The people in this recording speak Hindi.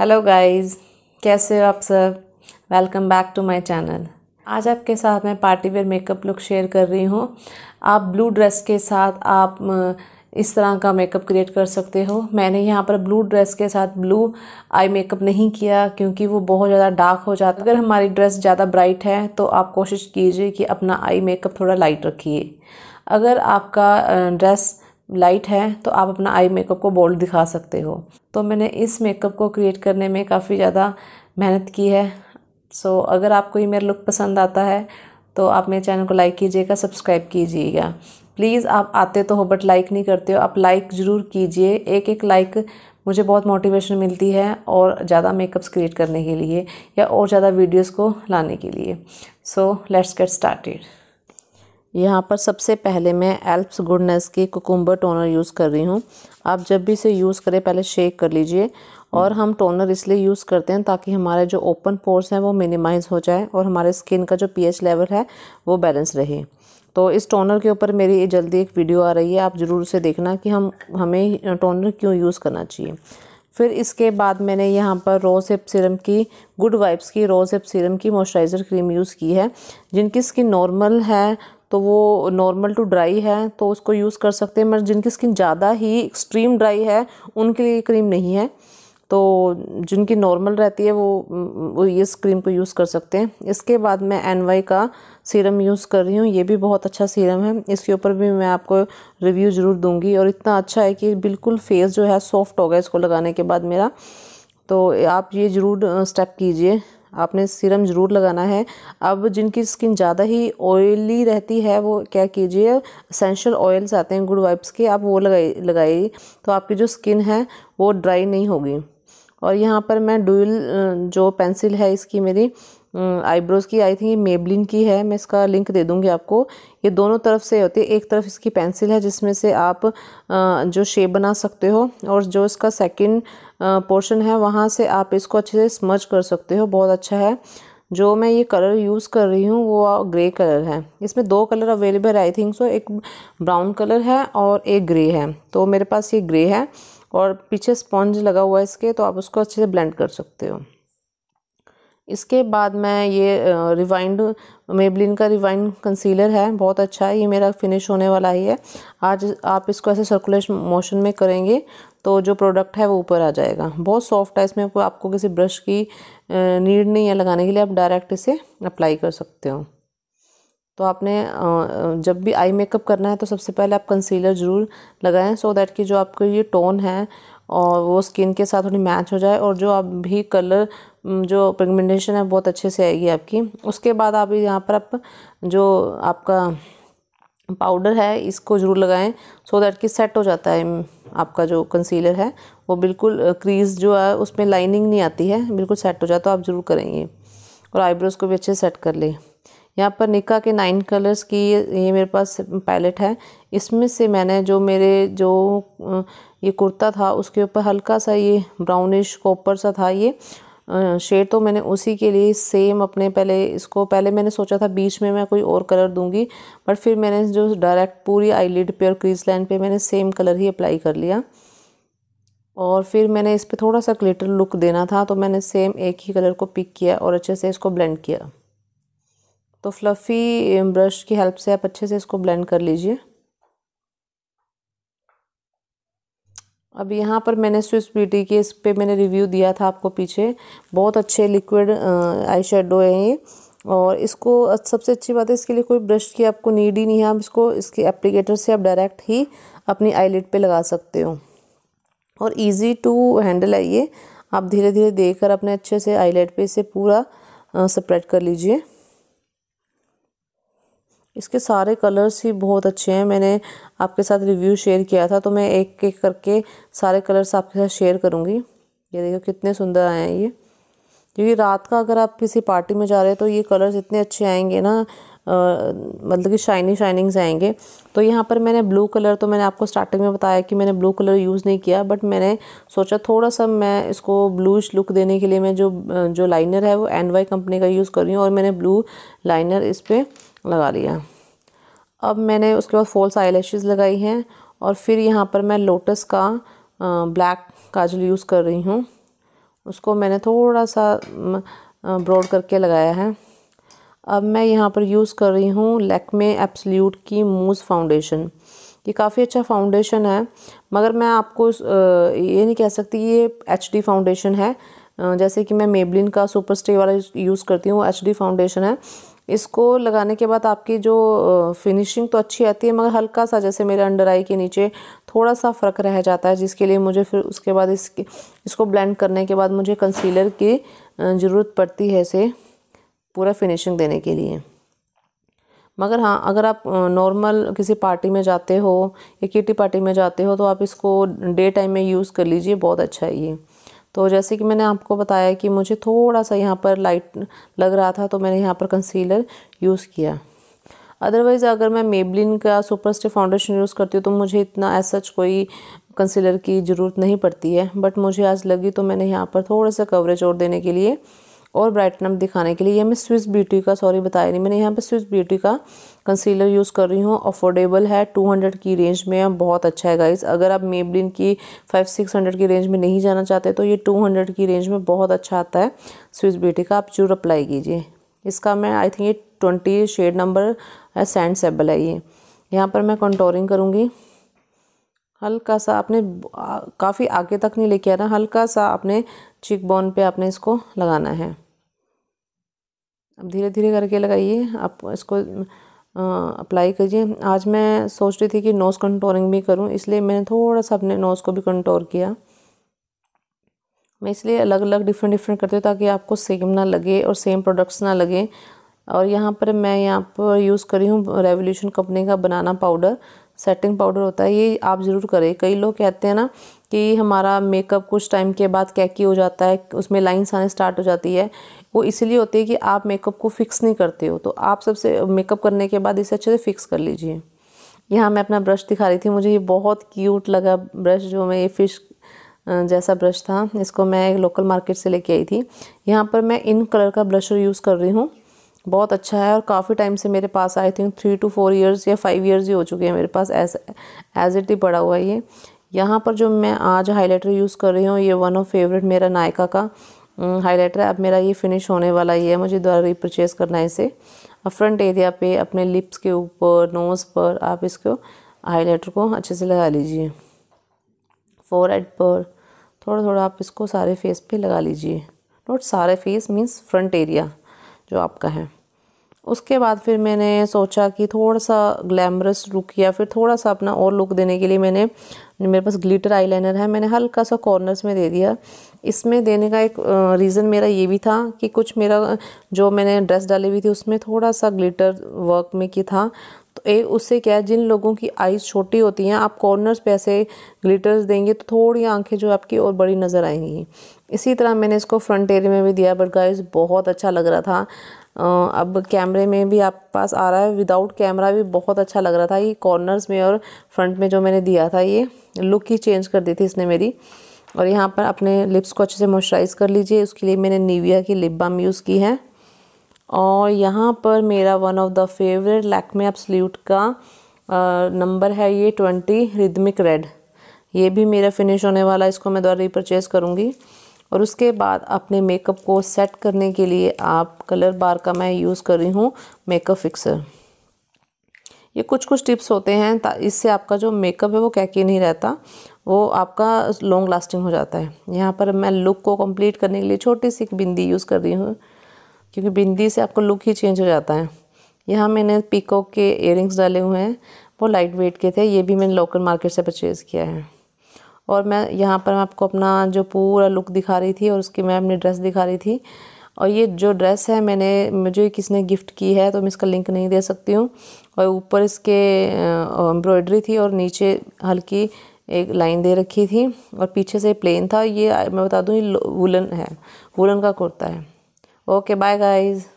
हेलो गाइस कैसे हो आप सब welcome back to my channel आज आपके साथ मैं party wear makeup look share कर रही हूँ आप ब्लू ड्रेस के साथ आप इस तरह का मेकअप क्रिएट कर सकते हो मैंने यहाँ पर ब्लू ड्रेस के साथ ब्लू आई मेकअप नहीं किया क्योंकि वो बहुत ज़्यादा डार्क हो जाता अगर हमारी ड्रेस ज़्यादा ब्राइट है तो आप कोशिश कीजिए कि अपना आई मेकअप थोड़ा लाइट रखिए अगर आपका ड्रेस लाइट है तो आप अपना आई मेकअप को बोल्ड दिखा सकते हो तो मैंने इस मेकअप को क्रिएट करने में काफ़ी ज़्यादा मेहनत की है सो so, अगर आपको ये मेरा लुक पसंद आता है तो आप मेरे चैनल को लाइक कीजिएगा सब्सक्राइब कीजिएगा प्लीज़ आप आते तो हो बट लाइक नहीं करते हो आप लाइक ज़रूर कीजिए एक एक लाइक मुझे बहुत मोटिवेशन मिलती है और ज़्यादा मेकअप्स क्रिएट करने के लिए या और ज़्यादा वीडियोस को लाने के लिए सो लेट्स गेट स्टार्टेड यहाँ पर सबसे पहले मैं एल्प्स गुडनेस की कुकुम्बर टोनर यूज़ कर रही हूँ आप जब भी इसे यूज़ करें पहले शेक कर लीजिए और हम टोनर इसलिए यूज़ करते हैं ताकि हमारे जो ओपन पोर्स हैं वो मिनिमाइज़ हो जाए और हमारे स्किन का जो पीएच लेवल है वो बैलेंस रहे तो इस टोनर के ऊपर मेरी जल्दी एक वीडियो आ रही है आप ज़रूर उसे देखना कि हम हमें टोनर क्यों यूज़ करना चाहिए फिर इसके बाद मैंने यहाँ पर रोज़ एप सीरम की गुड वाइब्स की रोज़ एप सीरम की मॉइस्चराइज़र क्रीम यूज़ की है जिनकी स्किन नॉर्मल है तो वो नॉर्मल टू ड्राई है तो उसको यूज़ कर सकते हैं मगर जिनकी स्किन ज़्यादा ही एक्सट्रीम ड्राई है उनके लिए क्रीम नहीं है तो जिनकी नॉर्मल रहती है वो, वो इस क्रीम को यूज़ कर सकते हैं इसके बाद मैं एन का सीरम यूज़ कर रही हूँ ये भी बहुत अच्छा सीरम है इसके ऊपर भी मैं आपको रिव्यू ज़रूर दूँगी और इतना अच्छा है कि बिल्कुल फेस जो है सॉफ्ट होगा इसको लगाने के बाद मेरा तो आप ये ज़रूर स्टेप कीजिए आपने सीरम ज़रूर लगाना है अब जिनकी स्किन ज़्यादा ही ऑयली रहती है वो क्या कीजिए असेंशल ऑयल्स आते हैं गुड वाइप्स के आप वो लगाई लगाइए तो आपकी जो स्किन है वो ड्राई नहीं होगी और यहाँ पर मैं डुअल जो पेंसिल है इसकी मेरी आईब्रोज़ हम्म, की आई थिंक मेबलिन की है मैं इसका लिंक दे दूँगी आपको ये दोनों तरफ से होती है एक तरफ इसकी पेंसिल है जिसमें से आप जो शेप बना सकते हो और जो इसका सेकंड पोर्शन है वहाँ से आप इसको अच्छे से स्मच कर सकते हो बहुत अच्छा है जो मैं ये कलर यूज़ कर रही हूँ वो ग्रे कलर है इसमें दो colour available I think so एक ब्राउन कलर है और एक ग्रे है तो मेरे पास ये ग्रे है और पीछे स्पॉन्ज लगा हुआ है इसके तो आप उसको अच्छे से ब्लेंड कर सकते हो इसके बाद मैं ये रिवाइंड मेबलिन का रिवाइंड कंसीलर है बहुत अच्छा है ये मेरा फिनिश होने वाला ही है आज आप इसको ऐसे सर्कुलेशन मोशन में करेंगे तो जो प्रोडक्ट है वो ऊपर आ जाएगा बहुत सॉफ्ट है इसमें आपको किसी ब्रश की नीड नहीं है लगाने के लिए आप डायरेक्ट इसे अप्लाई कर सकते हो तो आपने जब भी आई मेकअप करना है तो सबसे पहले आप कंसीलर ज़रूर लगाएं सो दैट कि जो आपका ये टोन है और वो स्किन के साथ थोड़ी मैच हो जाए और जो आप भी कलर जो पिगमेंटेशन है बहुत अच्छे से आएगी आपकी उसके बाद आप यहाँ पर आप जो आपका पाउडर है इसको ज़रूर लगाएं सो so दैट कि सेट हो जाता है आपका जो कंसीलर है वो बिल्कुल क्रीज जो है उसमें लाइनिंग नहीं आती है बिल्कुल सेट हो जाता है तो आप ज़रूर करेंगे और आईब्रोज़ को भी अच्छे सेट कर लें यहाँ पर निका के नाइन कलर्स की ये मेरे पास पैलेट है इसमें से मैंने जो मेरे जो ये कुर्ता था उसके ऊपर हल्का सा ये ब्राउनिश कॉपर सा था ये शेड तो मैंने उसी के लिए सेम अपने पहले इसको पहले मैंने सोचा था बीच में मैं कोई और कलर दूंगी बट फिर मैंने जो डायरेक्ट पूरी आईलिड पे और क्रीज लाइन पे मैंने सेम कलर ही अप्लाई कर लिया और फिर मैंने इस पर थोड़ा सा क्लेटर लुक देना था तो मैंने सेम एक ही कलर को पिक किया और अच्छे से इसको ब्लेंड किया तो फ्लफ़ी ब्रश eh, की हेल्प से आप अच्छे से इसको ब्लेंड कर लीजिए अब यहाँ पर मैंने स्विस ब्यूटी के इस पर मैंने रिव्यू दिया था आपको पीछे बहुत अच्छे लिक्विड आई शेडो है ये और इसको सबसे अच्छी बात है इसके लिए कोई ब्रश की आपको नीड ही नहीं है आप इसको इसके एप्लीकेटर से आप डायरेक्ट ही अपनी आईलिड पे लगा सकते हो और इजी टू हैंडल है ये आप धीरे धीरे देख अपने अच्छे से आईलेट पे इसे पूरा स्प्रेड कर लीजिए इसके सारे कलर्स ही बहुत अच्छे हैं मैंने आपके साथ रिव्यू शेयर किया था तो मैं एक एक करके सारे कलर्स आपके साथ शेयर करूँगी ये देखो कितने सुंदर आए हैं ये क्योंकि रात का अगर आप किसी पार्टी में जा रहे हो तो ये कलर्स इतने अच्छे आएंगे ना मतलब कि शाइनी शाइनिंग्स आएंगे तो यहाँ पर मैंने ब्लू कलर तो मैंने आपको स्टार्टिंग में बताया कि मैंने ब्लू कलर यूज़ नहीं किया बट मैंने सोचा थोड़ा सा मैं इसको ब्लूश लुक देने के लिए मैं जो जो लाइनर है वो एन वाई कंपनी का यूज़ कर रही हूँ और मैंने ब्लू लाइनर इस पर लगा लिया अब मैंने उसके बाद फॉल्स आई लगाई हैं और फिर यहाँ पर मैं लोटस का ब्लैक काजल यूज़ कर रही हूँ उसको मैंने थोड़ा सा ब्रॉड करके लगाया है अब मैं यहाँ पर यूज़ कर रही हूँ लैकमे एप्सल्यूट की मूज़ फाउंडेशन ये काफ़ी अच्छा फाउंडेशन है मगर मैं आपको ये नहीं कह सकती ये एच डी फाउंडेशन है जैसे कि मैं मेबलिन का सुपर स्टे वाला यूज़ करती हूँ एच डी फाउंडेशन है इसको लगाने के बाद आपकी जो फिनिशिंग तो अच्छी आती है मगर हल्का सा जैसे मेरे अंडर आई के नीचे थोड़ा सा फ़र्क रह जाता है जिसके लिए मुझे फिर उसके बाद इसके इसको ब्लेंड करने के बाद मुझे कंसीलर की ज़रूरत पड़ती है इसे पूरा फिनिशिंग देने के लिए मगर हाँ अगर आप नॉर्मल किसी पार्टी में जाते हो या किटी पार्टी में जाते हो तो आप इसको डे टाइम में यूज़ कर लीजिए बहुत अच्छा है ये तो जैसे कि मैंने आपको बताया कि मुझे थोड़ा सा यहाँ पर लाइट लग रहा था तो मैंने यहाँ पर कंसीलर यूज़ किया अदरवाइज़ अगर मैं मेबलिन का सुपर स्टे फाउंडेशन यूज़ करती हूँ तो मुझे इतना एस सच कोई कंसीलर की ज़रूरत नहीं पड़ती है बट मुझे आज लगी तो मैंने यहाँ पर थोड़ा सा कवरेज और देने के लिए और ब्राइटनम दिखाने के लिए ये मैं स्विस ब्यूटी का सॉरी बताया नहीं मैंने यहाँ पे स्विस ब्यूटी का कंसीलर यूज़ कर रही हूँ अफोर्डेबल है 200 की रेंज में बहुत अच्छा है गाइस अगर आप मेबलिन की 5-600 की रेंज में नहीं जाना चाहते तो ये 200 की रेंज में बहुत अच्छा आता है स्विस ब्यूटी का आप जरूर अप्लाई कीजिए इसका मैं आई थिंक ये ट्वेंटी शेड नंबर है सैंड सेबल है ये यहाँ पर मैं कंटोरिंग करूँगी हल्का सा आपने काफ़ी आगे तक नहीं लेके आना हल्का सा आपने चिक बोन पर आपने इसको लगाना है अब धीरे धीरे करके लगाइए आप इसको अप्लाई करिए आज मैं सोच रही थी कि नोज़ कंटोरिंग भी करूं इसलिए मैंने थोड़ा सा अपने नोज़ को भी कंटोर किया मैं इसलिए अलग अलग डिफरेंट डिफरेंट करती हूँ ताकि आपको सेम ना लगे और सेम प्रोडक्ट्स ना लगे और यहाँ पर मैं यहाँ पर यूज़ करी हूँ रेवोल्यूशन कंपनी का बनाना पाउडर सेटिंग पाउडर होता है ये आप ज़रूर करें कई लोग कहते हैं ना कि हमारा मेकअप कुछ टाइम के बाद कैकी हो जाता है उसमें लाइन्स आने स्टार्ट हो जाती है वो इसलिए होती है कि आप मेकअप को फिक्स नहीं करते हो तो आप सबसे मेकअप करने के बाद इसे अच्छे से फिक्स कर लीजिए यहाँ मैं अपना ब्रश दिखा रही थी मुझे ये बहुत क्यूट लगा ब्रश जो मैं ये फ़िश जैसा ब्रश था इसको मैं एक लोकल मार्केट से लेके आई थी यहाँ पर मैं इन कलर का ब्रशर यूज़ कर रही हूँ बहुत अच्छा है और काफ़ी टाइम से मेरे पास I think three two four years या फाइव ईयर्स ही हो चुके हैं मेरे पास एज एज इट ही पड़ा हुआ ये यहाँ पर जो मैं आज हाइलाइटर यूज़ कर रही हूँ ये वन ऑफ फेवरेट मेरा नायका का हाइलाइटर है अब मेरा ये फिनिश होने वाला ही है मुझे दोबारा रिपर्चेज़ करना है इसे अब फ्रंट एरिया पे अपने लिप्स के ऊपर नोज़ पर आप इसको हाइलाइटर को अच्छे से लगा लीजिए एड पर थोड़ा थोड़ा आप इसको सारे फेस पे लगा लीजिए नॉट सारे फेस मीन्स फ्रंट एरिया जो आपका है उसके बाद फिर मैंने सोचा कि थोड़ा सा ग्लैमरस लुक या फिर थोड़ा सा अपना और लुक देने के लिए मैंने मेरे पास ग्लिटर आईलाइनर है मैंने हल्का सा कॉर्नर्स में दे दिया इसमें देने का एक रीज़न मेरा ये भी था कि कुछ मेरा जो मैंने ड्रेस डाली हुई थी उसमें थोड़ा सा ग्लिटर वर्क में की था तो एक उससे क्या है जिन लोगों की आइज़ छोटी होती हैं आप कॉर्नर्स पे ऐसे ग्लिटर्स देंगे तो थोड़ी आंखें जो आपकी और बड़ी नज़र आएंगी इसी तरह मैंने इसको फ्रंट एरिया में भी दिया बट गाइस बहुत अच्छा लग रहा था अब कैमरे में भी आप पास आ रहा है विदाउट कैमरा भी बहुत अच्छा लग रहा था ये कॉर्नर्स में और फ्रंट में जो मैंने दिया था ये लुक ही चेंज कर दी थी इसने मेरी और यहाँ पर अपने लिप्स को अच्छे से मॉइस्चराइज़ कर लीजिए उसके लिए मैंने निविया की लिप बाम यूज़ की है और यहाँ पर मेरा one of the favourite Lakme absolute का नंबर है ये ट्वेंटी रिदमिक रेड ये भी मेरा फिनिश होने वाला इसको मैं दोबारा रिपर्चेज करूँगी और उसके बाद अपने मेकअप को सेट करने के लिए आप कलर बार का मैं यूज़ कर रही हूँ मेकअप फिक्सर ये कुछ कुछ टिप्स होते हैं इससे आपका जो मेकअप है वो के नहीं रहता वो आपका लॉन्ग लास्टिंग हो जाता है यहाँ पर मैं लुक को कंप्लीट करने के लिए छोटी सी एक बिंदी यूज़ कर रही हूँ क्योंकि बिंदी से आपको लुक ही चेंज हो जाता है यहाँ मैंने पीकॉक के एयरिंग्स डाले हुए हैं वो लाइट वेट के थे ये भी मैंने लोकल मार्केट से परचेज़ किया है और मैं यहाँ पर मैं आपको अपना जो पूरा लुक दिखा रही थी और उसकी मैं अपनी ड्रेस दिखा रही थी और ये जो ड्रेस है मैंने मुझे किसने गिफ्ट की है तो मैं इसका लिंक नहीं दे सकती हूँ और ऊपर इसके एम्ब्रॉयडरी थी और नीचे हल्की एक लाइन दे रखी थी और पीछे से प्लेन था ये मैं बता दूँ ये वुलन है वुलन का कुर्ता है Okay, bye guys.